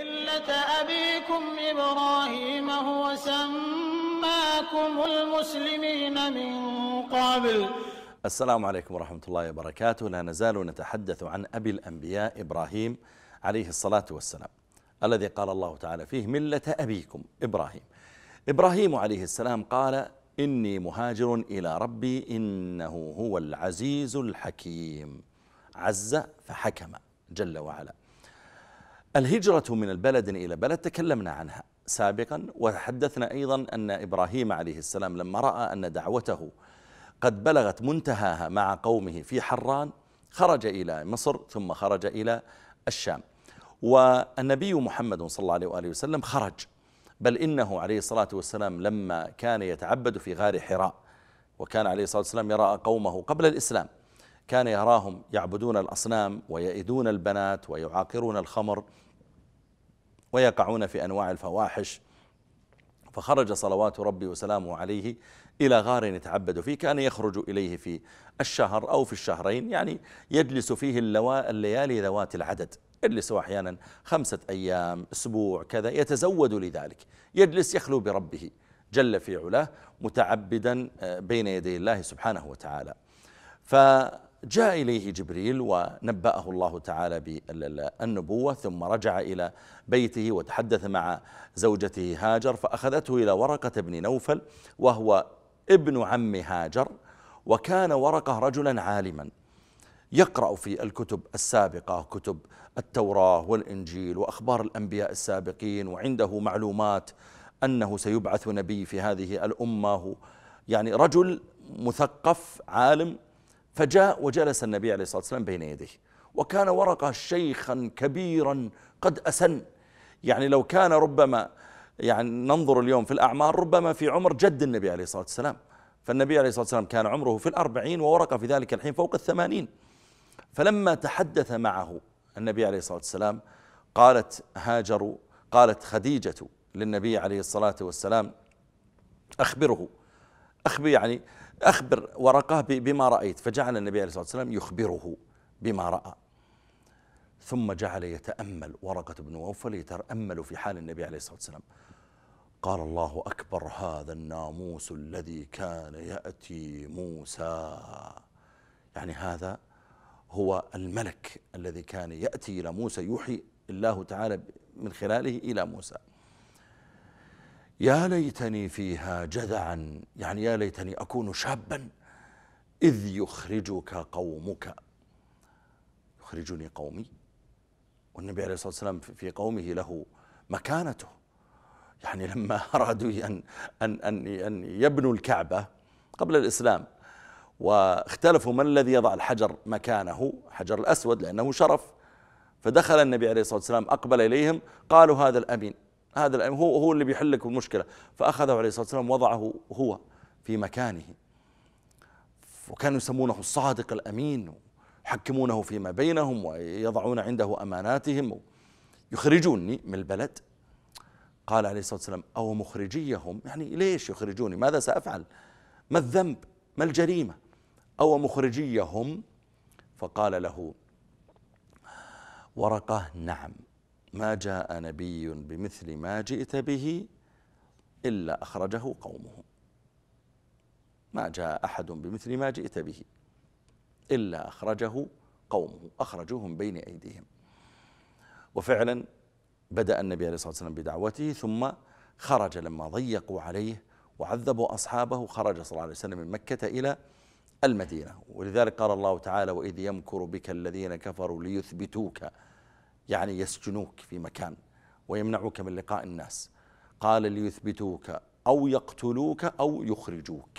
مِلَّةَ أَبِيكُمْ إِبْرَاهِيمَ هُوَ سَمَّاكُمُ الْمُسْلِمِينَ مِنْ قَبْلُ السلام عليكم ورحمة الله وبركاته لا نزال نتحدث عن أبي الأنبياء إبراهيم عليه الصلاة والسلام الذي قال الله تعالى فيه ملة أبيكم إبراهيم إبراهيم عليه السلام قال إني مهاجر إلى ربي إنه هو العزيز الحكيم عز فحكم جل وعلا الهجرة من البلد إلى بلد تكلمنا عنها سابقا وتحدثنا أيضا أن إبراهيم عليه السلام لما رأى أن دعوته قد بلغت منتهاها مع قومه في حران خرج إلى مصر ثم خرج إلى الشام والنبي محمد صلى الله عليه وآله وسلم خرج بل إنه عليه الصلاة والسلام لما كان يتعبد في غار حراء وكان عليه الصلاة والسلام يرى قومه قبل الإسلام كان يراهم يعبدون الأصنام ويئدون البنات ويعاقرون الخمر ويقعون في أنواع الفواحش فخرج صلوات ربي وسلامه عليه إلى غار يتعبد فيه كان يخرج إليه في الشهر أو في الشهرين يعني يجلس فيه الليالي ذوات العدد يجلس أحيانا خمسة أيام أسبوع كذا يتزود لذلك يجلس يخلو بربه جل في علاه متعبدا آه، بين يدي الله سبحانه وتعالى ف جاء إليه جبريل ونبأه الله تعالى بالنبوة ثم رجع إلى بيته وتحدث مع زوجته هاجر فأخذته إلى ورقة بن نوفل وهو ابن عم هاجر وكان ورقة رجلا عالما يقرأ في الكتب السابقة كتب التوراة والإنجيل وأخبار الأنبياء السابقين وعنده معلومات أنه سيبعث نبي في هذه الأمة يعني رجل مثقف عالم فجاء وجلس النبي عليه الصلاة والسلام بين يديه وكان ورقة شيخا كبيرا قد أسن يعني لو كان ربما يعني ننظر اليوم في الأعمار ربما في عمر جد النبي عليه الصلاة والسلام فالنبي عليه الصلاة والسلام كان عمره في الأربعين وورقة في ذلك الحين فوق الثمانين فلما تحدث معه النبي عليه الصلاة والسلام قالت هاجر قالت خديجة للنبي عليه الصلاة والسلام أخبره أخبر يعني أخبر ورقه بما رأيت فجعل النبي عليه الصلاة والسلام يخبره بما رأى ثم جعل يتأمل ورقة بن نوفل يتأمل في حال النبي عليه الصلاة والسلام قال الله أكبر هذا الناموس الذي كان يأتي موسى يعني هذا هو الملك الذي كان يأتي إلى موسى يوحي الله تعالى من خلاله إلى موسى يا ليتني فيها جذعا يعني يا ليتني أكون شابا إذ يخرجك قومك يخرجني قومي والنبي عليه الصلاة والسلام في قومه له مكانته يعني لما أرادوا أن, أن, أن, أن يبنوا الكعبة قبل الإسلام واختلفوا من الذي يضع الحجر مكانه حجر الأسود لأنه شرف فدخل النبي عليه الصلاة والسلام أقبل إليهم قالوا هذا الأمين هذا هو هو اللي بيحل لك المشكله فاخذه عليه الصلاه والسلام وضعه هو في مكانه وكانوا يسمونه الصادق الامين يحكمونه فيما بينهم ويضعون عنده اماناتهم يخرجوني من البلد قال عليه الصلاه والسلام او مخرجيهم يعني ليش يخرجوني ماذا سافعل ما الذنب ما الجريمه او مخرجيهم فقال له ورقه نعم ما جاء نبي بمثل ما جئت به إلا أخرجه قومه ما جاء أحد بمثل ما جئت به إلا أخرجه قومه أخرجوهم بين أيديهم وفعلا بدأ النبي عليه الصلاة والسلام بدعوته ثم خرج لما ضيقوا عليه وعذبوا أصحابه خرج صلى الله عليه وسلم من مكة إلى المدينة ولذلك قال الله تعالى وإذ يمكر بك الذين كفروا ليثبتوك يعني يسجنوك في مكان ويمنعوك من لقاء الناس قال ليثبتوك أو يقتلوك أو يخرجوك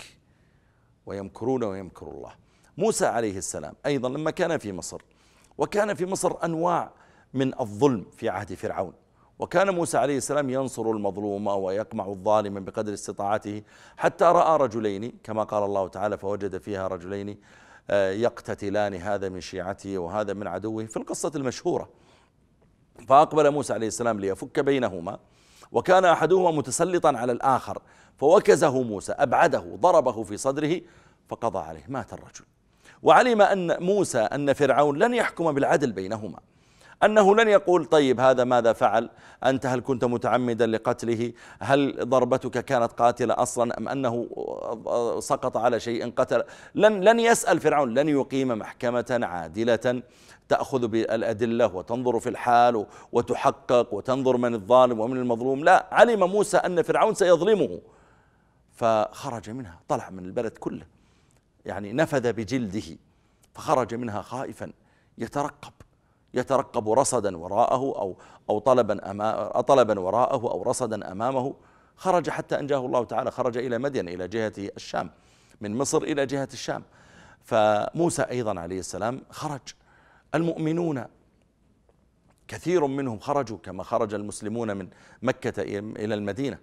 ويمكرون ويمكر الله موسى عليه السلام أيضا لما كان في مصر وكان في مصر أنواع من الظلم في عهد فرعون وكان موسى عليه السلام ينصر المظلوم ويقمع الظالم بقدر استطاعته حتى رأى رجلين كما قال الله تعالى فوجد فيها رجلين آه، يقتتلان هذا من شيعته وهذا من عدوه في القصة المشهورة فأقبل موسى عليه السلام ليفك بينهما وكان أحدهما متسلطا على الآخر فوكزه موسى أبعده ضربه في صدره فقضى عليه مات الرجل وعلم أن موسى أن فرعون لن يحكم بالعدل بينهما أنه لن يقول طيب هذا ماذا فعل أنت هل كنت متعمدا لقتله هل ضربتك كانت قاتلة أصلا أم أنه سقط على شيء قتل لن, لن يسأل فرعون لن يقيم محكمة عادلة تأخذ بالأدلة وتنظر في الحال وتحقق وتنظر من الظالم ومن المظلوم لا علم موسى أن فرعون سيظلمه فخرج منها طلع من البلد كله يعني نفذ بجلده فخرج منها خائفا يترقب يترقب رصدا وراءه أو, أو طلبا, امام طلبا وراءه أو رصدا أمامه خرج حتى أنجاه الله تعالى خرج إلى مدين إلى جهة الشام من مصر إلى جهة الشام فموسى أيضا عليه السلام خرج المؤمنون كثير منهم خرجوا كما خرج المسلمون من مكة إلى المدينة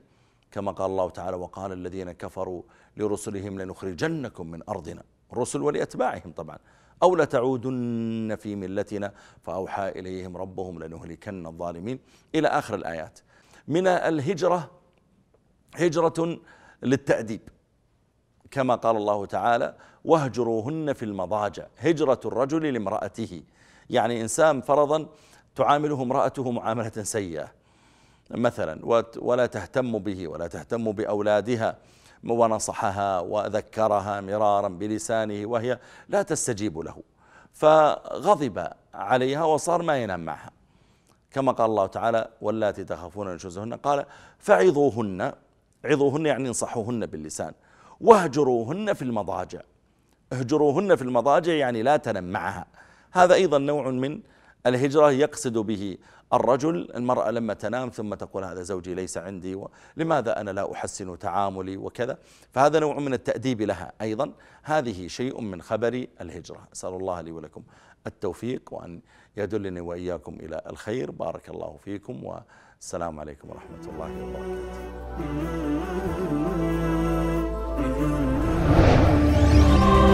كما قال الله تعالى وقال الذين كفروا لرسلهم لنخرجنكم من أرضنا الرسل ولأتباعهم طبعا أو لتعودن في ملتنا فأوحى إليهم ربهم لنهلكن الظالمين إلى آخر الآيات من الهجرة هجرة للتأديب كما قال الله تعالى واهجروهن في المضاجع هجرة الرجل لامرأته يعني إنسان فرضا تعامله امرأته معاملة سيئة مثلا ولا تهتم به ولا تهتم بأولادها ونصحها وذكرها مرارا بلسانه وهي لا تستجيب له فغضب عليها وصار ما ينام معها كما قال الله تعالى واللاتي تخافون نشوزهن قال فعظوهن عظوهن يعني انصحوهن باللسان واهجروهن في المضاجع اهجروهن في المضاجع يعني لا تنم معها هذا أيضا نوع من الهجرة يقصد به الرجل المرأة لما تنام ثم تقول هذا زوجي ليس عندي لماذا أنا لا أحسن تعاملي وكذا فهذا نوع من التأديب لها أيضا هذه شيء من خبر الهجرة أسأل الله لي ولكم التوفيق وأن يدلني وإياكم إلى الخير بارك الله فيكم والسلام عليكم ورحمة الله وبركاته